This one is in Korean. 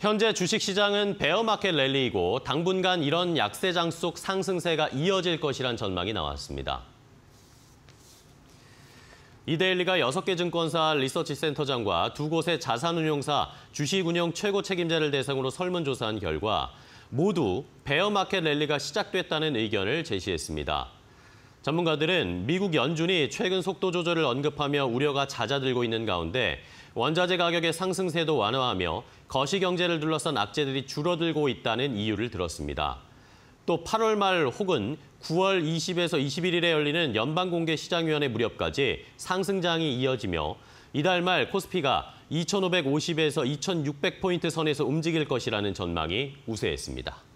현재 주식시장은 베어마켓 랠리이고 당분간 이런 약세장 속 상승세가 이어질 것이란 전망이 나왔습니다. 이데일리가 6개 증권사 리서치센터장과 두 곳의 자산운용사 주식운용 최고 책임자를 대상으로 설문조사한 결과 모두 베어마켓 랠리가 시작됐다는 의견을 제시했습니다. 전문가들은 미국 연준이 최근 속도 조절을 언급하며 우려가 잦아들고 있는 가운데 원자재 가격의 상승세도 완화하며 거시 경제를 둘러싼 악재들이 줄어들고 있다는 이유를 들었습니다. 또 8월 말 혹은 9월 20에서 21일에 열리는 연방공개시장위원회 무렵까지 상승장이 이어지며 이달 말 코스피가 2,550에서 2,600포인트 선에서 움직일 것이라는 전망이 우세했습니다.